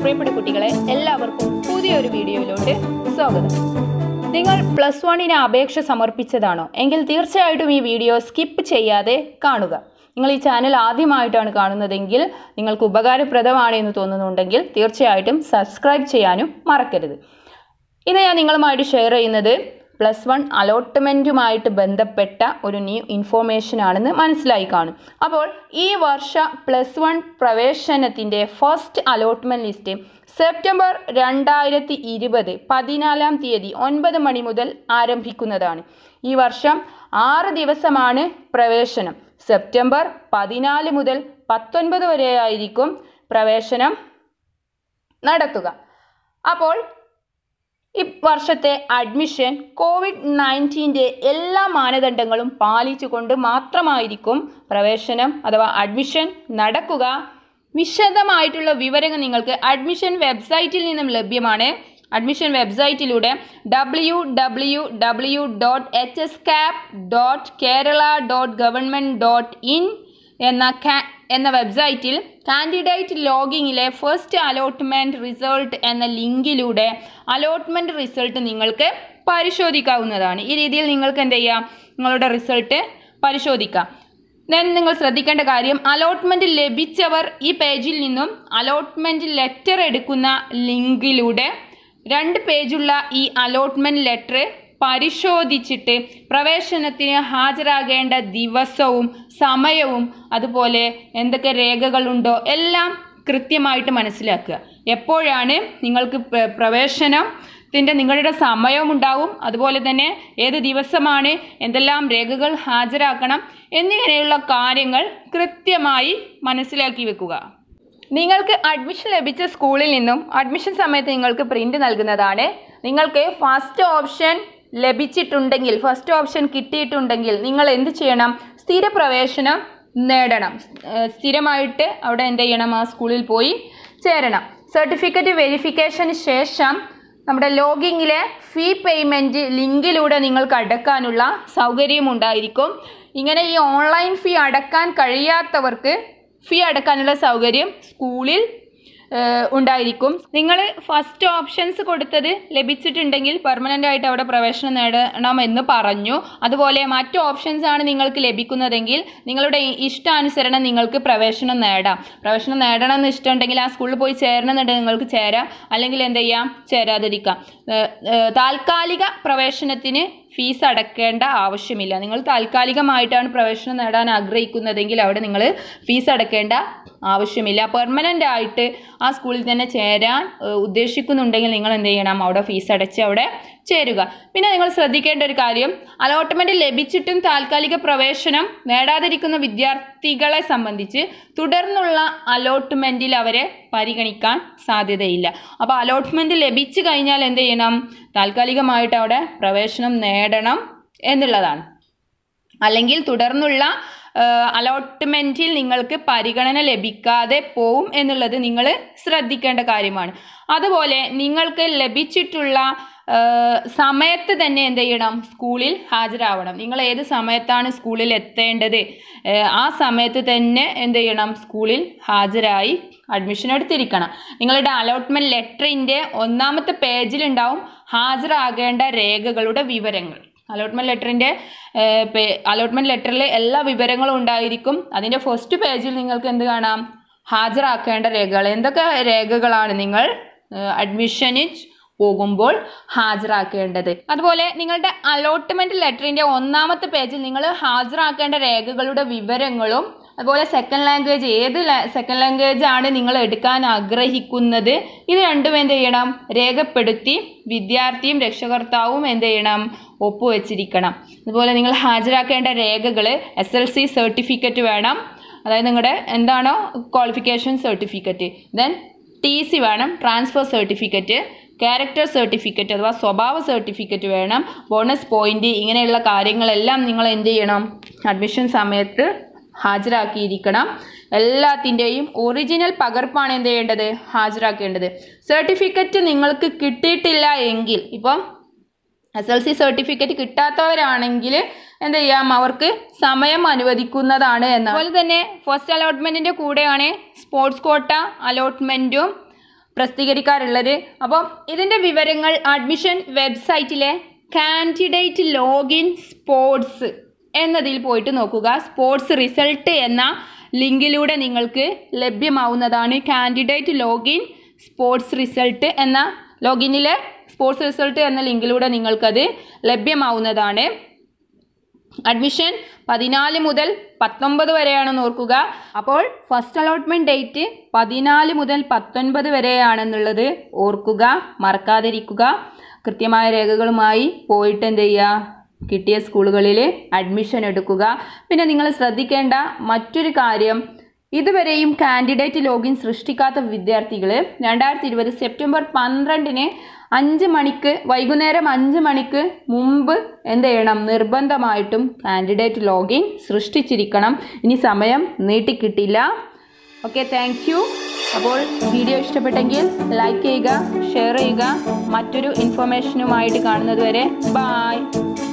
പ്രിയപ്പെട്ട കുട്ടികളെ എല്ലാവർക്കും പുതിയൊരു വീഡിയോയിലോട്ട് സ്വാഗതം നിങ്ങൾ പ്ലസ് വണ്ണിന് അപേക്ഷ സമർപ്പിച്ചതാണോ എങ്കിൽ തീർച്ചയായിട്ടും ഈ വീഡിയോ സ്കിപ്പ് ചെയ്യാതെ കാണുക നിങ്ങൾ ഈ ചാനൽ ആദ്യമായിട്ടാണ് കാണുന്നതെങ്കിൽ നിങ്ങൾക്ക് ഉപകാരപ്രദമാണ് എന്ന് തോന്നുന്നുണ്ടെങ്കിൽ തീർച്ചയായിട്ടും സബ്സ്ക്രൈബ് ചെയ്യാനും മറക്കരുത് ഇന്ന് ഞാൻ നിങ്ങളുമായിട്ട് ഷെയർ ചെയ്യുന്നത് പ്ലസ് വൺ അലോട്ട്മെൻറ്റുമായിട്ട് ബന്ധപ്പെട്ട ഒരു ന്യൂ ഇൻഫോർമേഷനാണെന്ന് മനസ്സിലായി കാണും അപ്പോൾ ഈ വർഷ പ്ലസ് വൺ പ്രവേശനത്തിൻ്റെ ഫസ്റ്റ് അലോട്ട്മെൻറ്റ് ലിസ്റ്റ് സെപ്റ്റംബർ രണ്ടായിരത്തി ഇരുപത് പതിനാലാം തീയതി ഒൻപത് മണി മുതൽ ആരംഭിക്കുന്നതാണ് ഈ വർഷം ആറ് ദിവസമാണ് പ്രവേശനം സെപ്റ്റംബർ പതിനാല് മുതൽ പത്തൊൻപത് വരെയായിരിക്കും പ്രവേശനം നടത്തുക അപ്പോൾ ഇവർഷത്തെ അഡ്മിഷൻ കോവിഡ് നയൻറ്റീൻ്റെ എല്ലാ മാനദണ്ഡങ്ങളും പാലിച്ചുകൊണ്ട് മാത്രമായിരിക്കും പ്രവേശനം അഥവാ അഡ്മിഷൻ നടക്കുക വിശദമായിട്ടുള്ള വിവരങ്ങൾ നിങ്ങൾക്ക് അഡ്മിഷൻ വെബ്സൈറ്റിൽ നിന്നും ലഭ്യമാണ് അഡ്മിഷൻ വെബ്സൈറ്റിലൂടെ W W W dot H S cap dot Kerala dot government dot in എന്ന എന്ന വെബ്സൈറ്റിൽ കാൻഡിഡേറ്റ് ലോഗിങ്ങിലെ ഫസ്റ്റ് അലോട്ട്മെൻറ്റ് റിസൾട്ട് എന്ന ലിങ്കിലൂടെ അലോട്ട്മെൻറ്റ് റിസൾട്ട് നിങ്ങൾക്ക് പരിശോധിക്കാവുന്നതാണ് ഈ രീതിയിൽ നിങ്ങൾക്ക് എന്ത് ചെയ്യാം നിങ്ങളുടെ റിസൾട്ട് പരിശോധിക്കാം ദെൻ നിങ്ങൾ ശ്രദ്ധിക്കേണ്ട കാര്യം അലോട്ട്മെൻറ്റ് ലഭിച്ചവർ ഈ പേജിൽ നിന്നും അലോട്ട്മെൻറ്റ് ലെറ്റർ എടുക്കുന്ന ലിങ്കിലൂടെ രണ്ട് പേജുള്ള ഈ അലോട്ട്മെൻറ്റ് ലെറ്റർ പരിശോധിച്ചിട്ട് പ്രവേശനത്തിന് ഹാജരാകേണ്ട ദിവസവും സമയവും അതുപോലെ എന്തൊക്കെ രേഖകളുണ്ടോ എല്ലാം കൃത്യമായിട്ട് മനസ്സിലാക്കുക എപ്പോഴാണ് നിങ്ങൾക്ക് പ്രവേശനം ത്തിൻ്റെ നിങ്ങളുടെ സമയവും ഉണ്ടാവും അതുപോലെ തന്നെ ഏത് ദിവസമാണ് എന്തെല്ലാം രേഖകൾ ഹാജരാക്കണം എന്നിങ്ങനെയുള്ള കാര്യങ്ങൾ കൃത്യമായി മനസ്സിലാക്കി വെക്കുക നിങ്ങൾക്ക് അഡ്മിഷൻ ലഭിച്ച സ്കൂളിൽ നിന്നും അഡ്മിഷൻ സമയത്ത് നിങ്ങൾക്ക് പ്രിൻ്റ് നൽകുന്നതാണ് നിങ്ങൾക്ക് ഫസ്റ്റ് ഓപ്ഷൻ ലഭിച്ചിട്ടുണ്ടെങ്കിൽ ഫസ്റ്റ് ഓപ്ഷൻ കിട്ടിയിട്ടുണ്ടെങ്കിൽ നിങ്ങൾ എന്ത് ചെയ്യണം സ്ഥിരപ്രവേശനം നേടണം സ്ഥിരമായിട്ട് അവിടെ എന്ത് ചെയ്യണം ആ സ്കൂളിൽ പോയി ചേരണം സർട്ടിഫിക്കറ്റ് വെരിഫിക്കേഷന് ശേഷം നമ്മുടെ ലോഗിങ്ങിലെ ഫീ പേയ്മെൻറ്റ് ലിങ്കിലൂടെ നിങ്ങൾക്ക് അടക്കാനുള്ള സൗകര്യം ഉണ്ടായിരിക്കും ഇങ്ങനെ ഈ ഓൺലൈൻ ഫീ അടക്കാൻ കഴിയാത്തവർക്ക് ഫീ അടക്കാനുള്ള സൗകര്യം സ്കൂളിൽ ഉണ്ടായിരിക്കും നിങ്ങൾ ഫസ്റ്റ് ഓപ്ഷൻസ് കൊടുത്തത് ലഭിച്ചിട്ടുണ്ടെങ്കിൽ പെർമനൻ്റ് ആയിട്ട് അവിടെ പ്രവേശനം നേടണമെന്ന് പറഞ്ഞു അതുപോലെ മറ്റ് ഓപ്ഷൻസ് ആണ് നിങ്ങൾക്ക് ലഭിക്കുന്നതെങ്കിൽ നിങ്ങളുടെ ഇഷ്ടാനുസരണം നിങ്ങൾക്ക് പ്രവേശനം നേടാം പ്രവേശനം നേടണം എന്ന് ഇഷ്ടമുണ്ടെങ്കിൽ ആ സ്കൂളിൽ പോയി ചേരണമെന്നുണ്ടെങ്കിൽ നിങ്ങൾക്ക് ചേരാം അല്ലെങ്കിൽ എന്ത് ചെയ്യാം ചേരാതിരിക്കാം താൽക്കാലിക പ്രവേശനത്തിന് ഫീസ് അടക്കേണ്ട ആവശ്യമില്ല നിങ്ങൾ താൽക്കാലികമായിട്ടാണ് പ്രവേശനം നേടാൻ ആഗ്രഹിക്കുന്നതെങ്കിൽ അവിടെ നിങ്ങൾ ഫീസ് അടക്കേണ്ട ആവശ്യമില്ല പെർമനൻ്റ് ആയിട്ട് ആ സ്കൂളിൽ തന്നെ ചേരാൻ ഉദ്ദേശിക്കുന്നുണ്ടെങ്കിൽ നിങ്ങൾ എന്ത് ചെയ്യണം അവിടെ ഫീസ് അടച്ച് അവിടെ ചേരുക പിന്നെ നിങ്ങൾ ശ്രദ്ധിക്കേണ്ട ഒരു കാര്യം അലോട്ട്മെന്റ് ലഭിച്ചിട്ടും താൽക്കാലിക പ്രവേശനം നേടാതിരിക്കുന്ന വിദ്യാർത്ഥികളെ സംബന്ധിച്ച് തുടർന്നുള്ള അലോട്ട്മെന്റിൽ അവരെ പരിഗണിക്കാൻ സാധ്യതയില്ല അപ്പോൾ അലോട്ട്മെന്റ് ലഭിച്ചു കഴിഞ്ഞാൽ എന്ത് ചെയ്യണം താൽക്കാലികമായിട്ട് അവിടെ പ്രവേശനം നേടണം എന്നുള്ളതാണ് അല്ലെങ്കിൽ തുടർന്നുള്ള അലോട്ട്മെൻറ്റിൽ നിങ്ങൾക്ക് പരിഗണന ലഭിക്കാതെ പോവും എന്നുള്ളത് നിങ്ങൾ ശ്രദ്ധിക്കേണ്ട കാര്യമാണ് അതുപോലെ നിങ്ങൾക്ക് ലഭിച്ചിട്ടുള്ള സമയത്ത് തന്നെ എന്ത് ചെയ്യണം സ്കൂളിൽ ഹാജരാവണം നിങ്ങൾ ഏത് സമയത്താണ് സ്കൂളിൽ എത്തേണ്ടത് ആ സമയത്ത് തന്നെ എന്ത് ചെയ്യണം സ്കൂളിൽ ഹാജരായി അഡ്മിഷൻ എടുത്തിരിക്കണം നിങ്ങളുടെ അലോട്ട്മെൻറ്റ് ലെറ്ററിൻ്റെ ഒന്നാമത്തെ പേജിലുണ്ടാവും ഹാജരാകേണ്ട രേഖകളുടെ വിവരങ്ങൾ അലോട്ട്മെൻറ്റ് ലെറ്ററിൻ്റെ അലോട്ട്മെൻറ്റ് ലെറ്ററിൽ എല്ലാ വിവരങ്ങളും ഉണ്ടായിരിക്കും അതിൻ്റെ ഫസ്റ്റ് പേജിൽ നിങ്ങൾക്ക് എന്ത് കാണാം ഹാജരാക്കേണ്ട രേഖകൾ എന്തൊക്കെ രേഖകളാണ് നിങ്ങൾ അഡ്മിഷന് പോകുമ്പോൾ ഹാജരാക്കേണ്ടത് അതുപോലെ നിങ്ങളുടെ അലോട്ട്മെന്റ് ലെറ്ററിന്റെ ഒന്നാമത്തെ പേജിൽ നിങ്ങൾ ഹാജരാക്കേണ്ട രേഖകളുടെ വിവരങ്ങളും അതുപോലെ സെക്കൻഡ് ലാംഗ്വേജ് ഏത് സെക്കൻഡ് ലാംഗ്വേജ് ആണ് നിങ്ങൾ എടുക്കാൻ ആഗ്രഹിക്കുന്നത് ഇത് രണ്ടും എന്ത് ചെയ്യണം രേഖപ്പെടുത്തി വിദ്യാർത്ഥിയും രക്ഷകർത്താവും എന്ത് ചെയ്യണം ഒപ്പുവച്ചിരിക്കണം അതുപോലെ നിങ്ങൾ ഹാജരാക്കേണ്ട രേഖകൾ എസ് എൽ സി സർട്ടിഫിക്കറ്റ് വേണം അതായത് നിങ്ങളുടെ എന്താണോ qualification certificate then T C വേണം ട്രാൻസ്ഫർ സർട്ടിഫിക്കറ്റ് ക്യാരക്ടർ സർട്ടിഫിക്കറ്റ് അഥവാ സ്വഭാവ സർട്ടിഫിക്കറ്റ് വേണം ബോണസ് പോയിന്റ് ഇങ്ങനെയുള്ള കാര്യങ്ങളെല്ലാം നിങ്ങൾ എന്ത് ചെയ്യണം അഡ്മിഷൻ സമയത്ത് ഹാജരാക്കിയിരിക്കണം എല്ലാത്തിൻ്റെയും ഒറിജിനൽ പകർപ്പാണ് എന്ത് ചെയ്യേണ്ടത് ഹാജരാക്കേണ്ടത് സർട്ടിഫിക്കറ്റ് നിങ്ങൾക്ക് കിട്ടിയിട്ടില്ല എങ്കിൽ ഇപ്പം എസ് എൽ സി സർട്ടിഫിക്കറ്റ് കിട്ടാത്തവരാണെങ്കിൽ എന്ത് ചെയ്യാം അവർക്ക് സമയം അനുവദിക്കുന്നതാണ് എന്ന് അതുപോലെ തന്നെ ഫസ്റ്റ് അലോട്ട്മെൻറ്റിൻ്റെ കൂടെയാണ് സ്പോർട്സ് കോട്ട അലോട്ട്മെൻറ്റും പ്രസിദ്ധീകരിക്കാറുള്ളത് അപ്പം ഇതിൻ്റെ വിവരങ്ങൾ അഡ്മിഷൻ വെബ്സൈറ്റിലെ കാൻഡിഡേറ്റ് ലോഗിൻ സ്പോർട്സ് എന്നതിൽ പോയിട്ട് നോക്കുക സ്പോർട്സ് റിസൾട്ട് എന്ന ലിങ്കിലൂടെ നിങ്ങൾക്ക് ലഭ്യമാവുന്നതാണ് കാൻഡിഡേറ്റ് ലോഗിൻ സ്പോർട്സ് റിസൾട്ട് എന്ന ലോഗിനിലെ സ്പോർട്സ് റിസൾട്ട് എന്ന ലിങ്കിലൂടെ നിങ്ങൾക്കത് ലഭ്യമാവുന്നതാണ് അഡ്മിഷൻ പതിനാല് മുതൽ പത്തൊമ്പത് വരെയാണെന്ന് ഓർക്കുക അപ്പോൾ ഫസ്റ്റ് അലോട്ട്മെൻറ്റ് ഡേറ്റ് പതിനാല് മുതൽ പത്തൊൻപത് വരെയാണെന്നുള്ളത് ഓർക്കുക മറക്കാതിരിക്കുക കൃത്യമായ രേഖകളുമായി പോയിട്ട് എന്ത് ചെയ്യുക കിട്ടിയ സ്കൂളുകളിൽ അഡ്മിഷൻ എടുക്കുക പിന്നെ നിങ്ങൾ ശ്രദ്ധിക്കേണ്ട മറ്റൊരു കാര്യം ഇതുവരെയും കാൻഡിഡേറ്റ് ലോഗിൻ സൃഷ്ടിക്കാത്ത വിദ്യാർത്ഥികൾ രണ്ടായിരത്തി ഇരുപത് സെപ്റ്റംബർ പന്ത്രണ്ടിന് അഞ്ച് മണിക്ക് വൈകുന്നേരം അഞ്ച് മണിക്ക് മുമ്പ് എന്ത് ചെയ്യണം നിർബന്ധമായിട്ടും കാൻഡിഡേറ്റ് ലോഗിൻ സൃഷ്ടിച്ചിരിക്കണം ഇനി സമയം നീട്ടിക്കിട്ടില്ല ഓക്കെ താങ്ക് യു അപ്പോൾ വീഡിയോ ഇഷ്ടപ്പെട്ടെങ്കിൽ ലൈക്ക് ചെയ്യുക ഷെയർ ചെയ്യുക മറ്റൊരു ഇൻഫർമേഷനുമായിട്ട് കാണുന്നത് വരെ ബായ്